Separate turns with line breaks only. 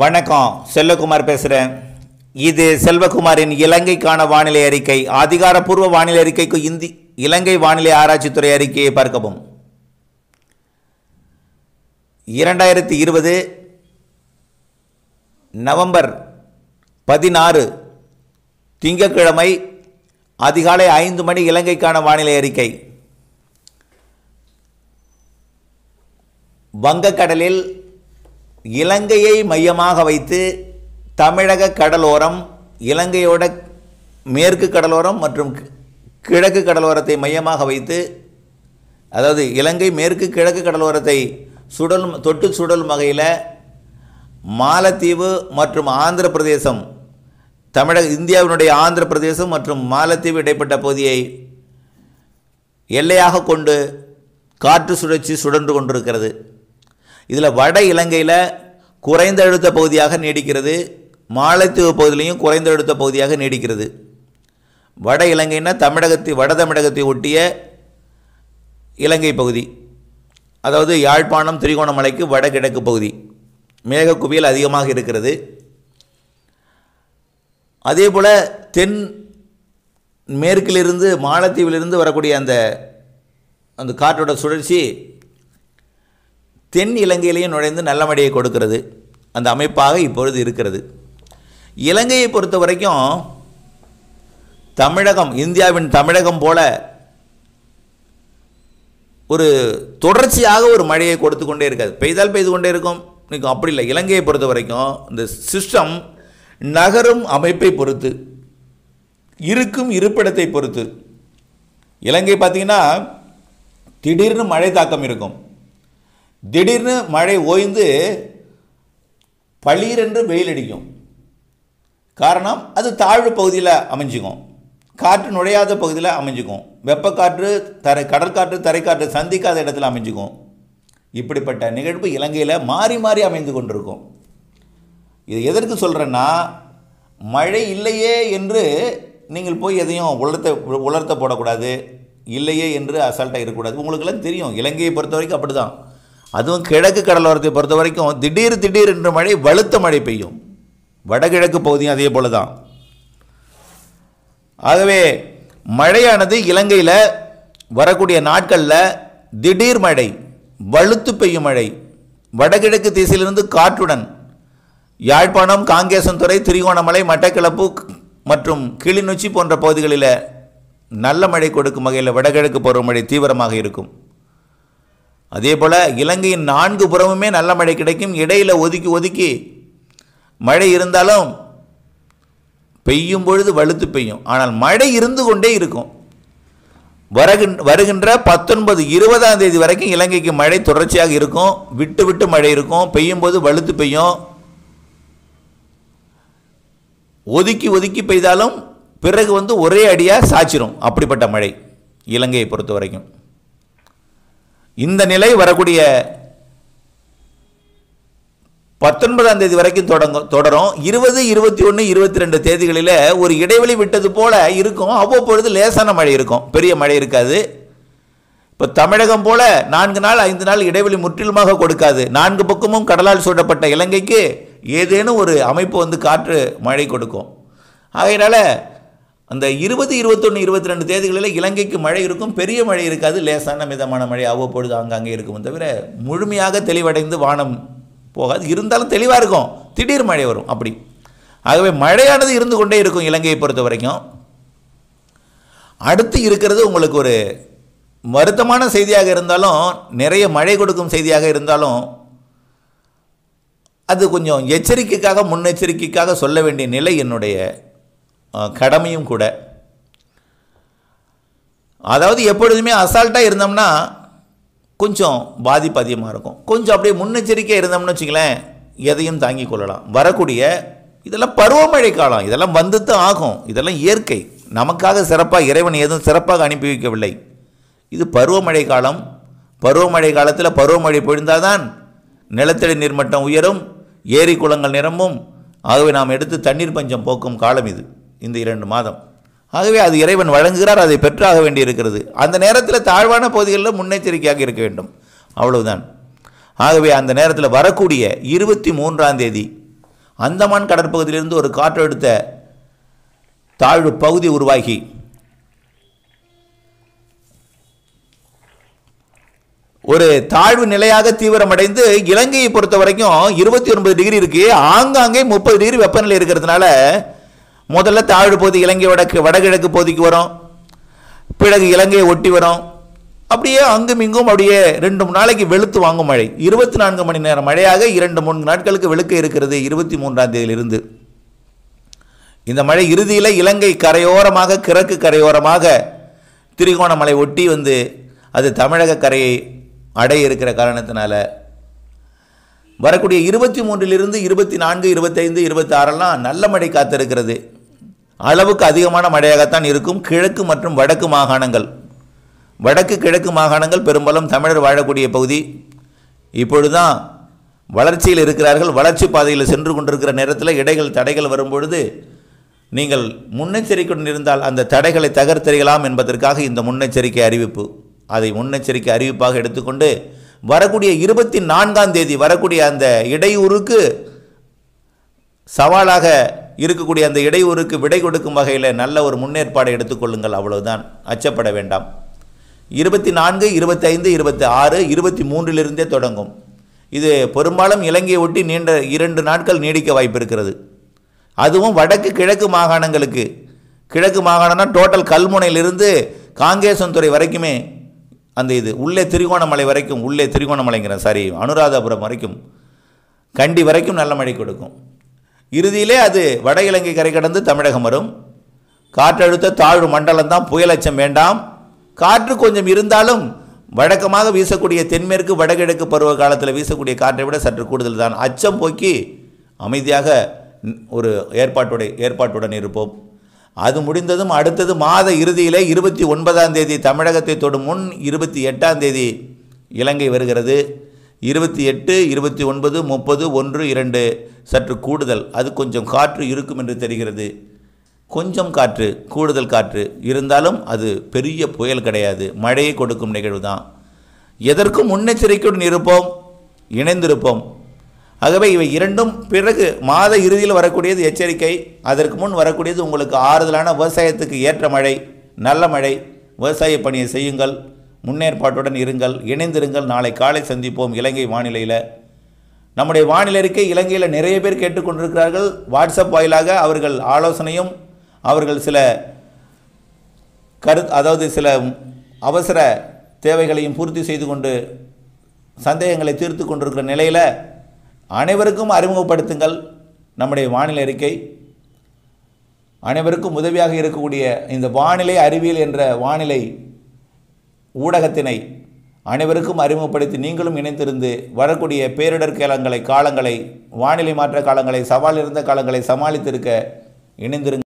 வணக்கம் செல்லகுமார் பேசுகிறேன் இது செல்வகுமாரின் இலங்கைக்கான வானிலை அறிக்கை அதிகாரப்பூர்வ வானிலை அறிக்கைக்கு இந்தி இலங்கை வானிலை ஆராய்ச்சித்துறை அறிக்கையை பார்க்கவும் இரண்டாயிரத்தி இருபது நவம்பர் பதினாறு திங்கட்கிழமை அதிகாலை ஐந்து மணி இலங்கைக்கான வானிலை அறிக்கை வங்கக்கடலில் இலங்கையை மையமாக வைத்து தமிழக கடலோரம் இலங்கையோட மேற்கு கடலோரம் மற்றும் கிழக்கு கடலோரத்தை மையமாக வைத்து அதாவது இலங்கை மேற்கு கிழக்கு கடலோரத்தை சுடல் தொட்டு சுடலும் வகையில் மாலத்தீவு மற்றும் ஆந்திர பிரதேசம் தமிழக இந்தியாவினுடைய ஆந்திர பிரதேசம் மற்றும் மாலத்தீவு இடைப்பட்ட பகுதியை எல்லையாக கொண்டு காற்று சுழற்சி சுழன்று கொண்டிருக்கிறது இதில் வட இலங்கையில் குறைந்த அழுத்த பகுதியாக நீடிக்கிறது மாலைத்தீவு பகுதியிலையும் குறைந்த அழுத்த பகுதியாக நீடிக்கிறது வட இலங்கைன்னா தமிழகத்தை வட தமிழகத்தை ஒட்டிய இலங்கை பகுதி அதாவது யாழ்ப்பாணம் திரிகோணமலைக்கு வடகிழக்கு பகுதி மேகக்குவியல் அதிகமாக இருக்கிறது அதே போல் தென் மேற்கிலிருந்து மாலத்தீவிலிருந்து வரக்கூடிய அந்த அந்த காற்றோட சுழற்சி தென் இலங்கையிலையும் நுழைந்து மழையை கொடுக்கிறது அந்த அமைப்பாக இப்பொழுது இருக்கிறது இலங்கையை பொறுத்த வரைக்கும் தமிழகம் இந்தியாவின் தமிழகம் போல ஒரு தொடர்ச்சியாக ஒரு மழையை கொடுத்து கொண்டே இருக்காது பெய்தால் பெய்து கொண்டே இருக்கும் இன்றைக்கும் அப்படி இல்லை இலங்கையை பொறுத்த வரைக்கும் இந்த சிஸ்டம் நகரும் அமைப்பை பொறுத்து இருக்கும் இருப்பிடத்தை பொறுத்து இலங்கை பார்த்திங்கன்னா திடீர்னு மழை தாக்கம் இருக்கும் திடீர்னு மழை ஓய்ந்து பளிரென்று வெயில் அடிக்கும் காரணம் அது தாழ்வு பகுதியில் அமைஞ்சுக்கும் காற்று நுழையாத பகுதியில் அமைஞ்சுக்கும் வெப்பக்காற்று தரை கடற்காற்று தரைக்காற்று சந்திக்காத இடத்துல அமைஞ்சுக்கும் இப்படிப்பட்ட நிகழ்வு இலங்கையில் மாறி மாறி அமைந்து கொண்டிருக்கும் இது எதற்கு சொல்கிறேன்னா மழை இல்லையே என்று நீங்கள் போய் எதையும் உலர்த்த உலர்த்த போடக்கூடாது இல்லையே என்று அசால்ட்டாக இருக்கக்கூடாது உங்களுக்கெல்லாம் தெரியும் இலங்கையை பொறுத்த வரைக்கும் அப்படி தான் அதுவும் கிழக்கு கடலோரத்தை பொறுத்த வரைக்கும் திடீர் திடீர் என்ற மழை வலுத்த மழை பெய்யும் வடகிழக்கு பகுதியும் அதே போல தான் ஆகவே மழையானது இலங்கையில் வரக்கூடிய நாட்களில் திடீர் மழை வலுத்து பெய்யும் மழை வடகிழக்கு திசையிலிருந்து காற்றுடன் யாழ்ப்பாணம் காங்கேசன்துறை திரிகோணமலை மட்டக்கிளப்பு மற்றும் கிளிநொச்சி போன்ற பகுதிகளில் நல்ல மழை கொடுக்கும் வகையில் வடகிழக்கு பருவமழை தீவிரமாக இருக்கும் அதே போல் இலங்கையின் நான்கு புறமுமே நல்ல மழை கிடைக்கும் இடையில் ஒதுக்கி ஒதுக்கி மழை இருந்தாலும் பெய்யும் பொழுது வலுத்து பெய்யும் ஆனால் மழை இருந்து கொண்டே இருக்கும் வருகின் வருகின்ற பத்தொன்பது இருபதாம் தேதி வரைக்கும் இலங்கைக்கு மழை தொடர்ச்சியாக இருக்கும் விட்டு விட்டு மழை இருக்கும் பெய்யும் போது வலுத்து பெய்யும் ஒதுக்கி ஒதுக்கி பெய்தாலும் பிறகு வந்து ஒரே அடியாக சாச்சிரும் அப்படிப்பட்ட மழை இலங்கையை பொறுத்த வரைக்கும் இந்த நிலை வரக்கூடிய பத்தொன்பதாம் தேதி வரைக்கும் தொடங்கும் தொடரும் இருபது இருபத்தி ஒன்று இருபத்தி ரெண்டு தேதிகளில் ஒரு இடைவெளி விட்டது போல் இருக்கும் அவ்வப்பொழுது லேசான மழை இருக்கும் பெரிய மழை இருக்காது இப்போ தமிழகம் போல நான்கு நாள் ஐந்து நாள் இடைவெளி முற்றிலுமாக கொடுக்காது நான்கு பக்கமும் கடலால் சூடப்பட்ட இலங்கைக்கு ஏதேனும் ஒரு அமைப்பு வந்து காற்று மழை கொடுக்கும் ஆகையினால் அந்த இருபது இருபத்தொன்று இருபத்தி ரெண்டு தேதிகளில் இலங்கைக்கு மழை இருக்கும் பெரிய மழை இருக்காது லேசான மிதமான மழை அவ்வப்பொழுது அங்கங்கே இருக்கும் தவிர முழுமையாக தெளிவடைந்து வானம் போகாது இருந்தாலும் தெளிவாக இருக்கும் திடீர் மழை வரும் அப்படி ஆகவே மழையானது இருந்து கொண்டே இருக்கும் இலங்கையை பொறுத்த வரைக்கும் அடுத்து இருக்கிறது உங்களுக்கு ஒரு வருத்தமான செய்தியாக இருந்தாலும் நிறைய மழை கொடுக்கும் செய்தியாக இருந்தாலும் அது கொஞ்சம் எச்சரிக்கைக்காக முன்னெச்சரிக்கைக்காக சொல்ல வேண்டிய நிலை என்னுடைய கடமையும் கூட அதாவது எப்பொழுதுமே அசால்ட்டாக இருந்தோம்னா கொஞ்சம் பாதிப்பு அதிகமாக இருக்கும் கொஞ்சம் அப்படியே முன்னெச்சரிக்கையாக இருந்தோம்னு வச்சுங்களேன் எதையும் தாங்கி கொள்ளலாம் வரக்கூடிய இதெல்லாம் பருவமழை காலம் இதெல்லாம் வந்து தான் ஆகும் இதெல்லாம் இயற்கை நமக்காக சிறப்பாக இறைவன் எதுவும் சிறப்பாக அனுப்பி வைக்கவில்லை இது பருவமழை காலம் பருவமழை காலத்தில் பருவமழை தான் நிலத்தடி நீர்மட்டம் உயரும் ஏரி குளங்கள் நிரம்பும் ஆகவே நாம் எடுத்து தண்ணீர் பஞ்சம் போக்கும் காலம் இது இந்த இரண்டு மாதம் ஆகவே அது இறைவன் வழங்குகிறார் அதை பெற்றாக வேண்டியிருக்கிறது அந்த நேரத்தில் தாழ்வான பகுதிகளில் முன்னெச்சரிக்கையாக இருக்க வேண்டும் அவ்வளவுதான் ஆகவே அந்த நேரத்தில் வரக்கூடிய இருபத்தி மூன்றாம் தேதி அந்தமான் கடற்பகுதியிலிருந்து ஒரு காற்றழுத்த தாழ்வு பகுதி உருவாகி ஒரு தாழ்வு நிலையாக தீவிரமடைந்து இலங்கையை பொறுத்த வரைக்கும் இருபத்தி ஒன்பது டிகிரி இருக்குது ஆங்காங்கே முப்பது டிகிரி வெப்பநிலை இருக்கிறதுனால முதல்ல தாழ்வு பகுதி இலங்கை வடக்கு வடகிழக்கு பகுதிக்கு வரும் பிறகு இலங்கையை ஒட்டி வரும் அப்படியே அங்கும் இங்கும் அப்படியே ரெண்டு மூணு நாளைக்கு வெளுத்து வாங்கும் மழை இருபத்தி நான்கு மணி நேரம் மழையாக இரண்டு மூணு நாட்களுக்கு வெளுக்க இருக்கிறது இருபத்தி மூன்றாம் தேதியிலிருந்து இந்த மழை இறுதியில் இலங்கை கரையோரமாக கிழக்கு கரையோரமாக திரிகோணமலை ஒட்டி வந்து அது தமிழக கரையை அடைய இருக்கிற காரணத்தினால வரக்கூடிய இருபத்தி மூன்றிலிருந்து இருபத்தி நான்கு இருபத்தைந்து ஆறெல்லாம் நல்ல மழை காத்திருக்கிறது அளவுக்கு அதிகமான மழையாகத்தான் இருக்கும் கிழக்கு மற்றும் வடக்கு மாகாணங்கள் வடக்கு கிழக்கு மாகாணங்கள் பெரும்பாலும் தமிழர் வாழக்கூடிய பகுதி இப்பொழுதுதான் வளர்ச்சியில் இருக்கிறார்கள் வளர்ச்சி பாதையில் சென்று கொண்டிருக்கிற நேரத்தில் இடைகள் தடைகள் வரும்பொழுது நீங்கள் முன்னெச்சரிக்கையுடன் இருந்தால் அந்த தடைகளை தகர்த்தறியலாம் என்பதற்காக இந்த முன்னெச்சரிக்கை அறிவிப்பு அதை முன்னெச்சரிக்கை அறிவிப்பாக எடுத்துக்கொண்டு வரக்கூடிய இருபத்தி நான்காம் தேதி வரக்கூடிய அந்த இடையூறுக்கு சவாலாக இருக்கக்கூடிய அந்த இடையூறுக்கு விடை கொடுக்கும் வகையில் நல்ல ஒரு முன்னேற்பாடை எடுத்துக்கொள்ளுங்கள் அவ்வளவுதான் அச்சப்பட வேண்டாம் இருபத்தி நான்கு இருபத்தைந்து இருபத்தி ஆறு இருபத்தி மூன்றிலிருந்தே தொடங்கும் இது பெரும்பாலும் இலங்கையை ஒட்டி நீண்ட இரண்டு நாட்கள் நீடிக்க வாய்ப்பு இருக்கிறது அதுவும் வடக்கு கிழக்கு மாகாணங்களுக்கு கிழக்கு மாகாணம்னா டோட்டல் கல்முனையிலிருந்து காங்கேசன்துறை வரைக்குமே அந்த இது உள்ளே திரிகோணமலை வரைக்கும் உள்ளே திரிகோணமலைங்கிறேன் சாரி அனுராதபுரம் வரைக்கும் கண்டி வரைக்கும் நல்ல மழை கொடுக்கும் இறுதியிலே அது வட இலங்கை கரை கடந்து தமிழகம் வரும் காற்றழுத்த தாழ்வு மண்டலம் தான் புயலச்சம் வேண்டாம் காற்று கொஞ்சம் இருந்தாலும் வழக்கமாக வீசக்கூடிய தென்மேற்கு வடகிழக்கு பருவ காலத்தில் வீசக்கூடிய காற்றை விட சற்று கூடுதல் தான் அச்சம் போக்கி அமைதியாக ஒரு ஏற்பாட்டுடைய ஏற்பாட்டுடன் இருப்போம் அது முடிந்ததும் அடுத்தது மாத இறுதியிலே இருபத்தி ஒன்பதாம் தேதி தமிழகத்தை தொடும் முன் இருபத்தி எட்டாம் தேதி இலங்கை வருகிறது இருபத்தி எட்டு இருபத்தி ஒன்பது முப்பது ஒன்று இரண்டு சற்று கூடுதல் அது கொஞ்சம் காற்று இருக்கும் என்று தெரிகிறது கொஞ்சம் காற்று கூடுதல் காற்று இருந்தாலும் அது பெரிய புயல் கிடையாது மழையை கொடுக்கும் நிகழ்வு தான் எதற்கும் முன்னெச்சரிக்கையுடன் இருப்போம் இணைந்திருப்போம் ஆகவே இவை இரண்டும் பிறகு மாத இறுதியில் வரக்கூடியது எச்சரிக்கை அதற்கு முன் வரக்கூடியது உங்களுக்கு ஆறுதலான விவசாயத்துக்கு ஏற்ற மழை நல்ல மழை விவசாய பணியை செய்யுங்கள் முன்னேற்பாட்டுடன் இருங்கள் இணைந்திருங்கள் நாளை காலை சந்திப்போம் இலங்கை வானிலையில் நம்முடைய வானிலை இருக்கை இலங்கையில் நிறைய பேர் கேட்டுக்கொண்டிருக்கிறார்கள் வாட்ஸ்அப் வாயிலாக அவர்கள் ஆலோசனையும் அவர்கள் சில கரு அதாவது சில அவசர தேவைகளையும் பூர்த்தி செய்து கொண்டு சந்தேகங்களை தீர்த்து கொண்டிருக்கிற நிலையில் அனைவருக்கும் அறிமுகப்படுத்துங்கள் நம்முடைய வானிலை அறிக்கை அனைவருக்கும் உதவியாக இருக்கக்கூடிய இந்த வானிலை அறிவியல் என்ற வானிலை ஊடகத்தினை அனைவருக்கும் அறிமுகப்படுத்தி நீங்களும் இணைந்திருந்து வரக்கூடிய பேரிடர் கேளங்களை காலங்களை வானிலை மாற்ற காலங்களை சவால் இருந்த காலங்களை சமாளித்திருக்க இணைந்திருங்க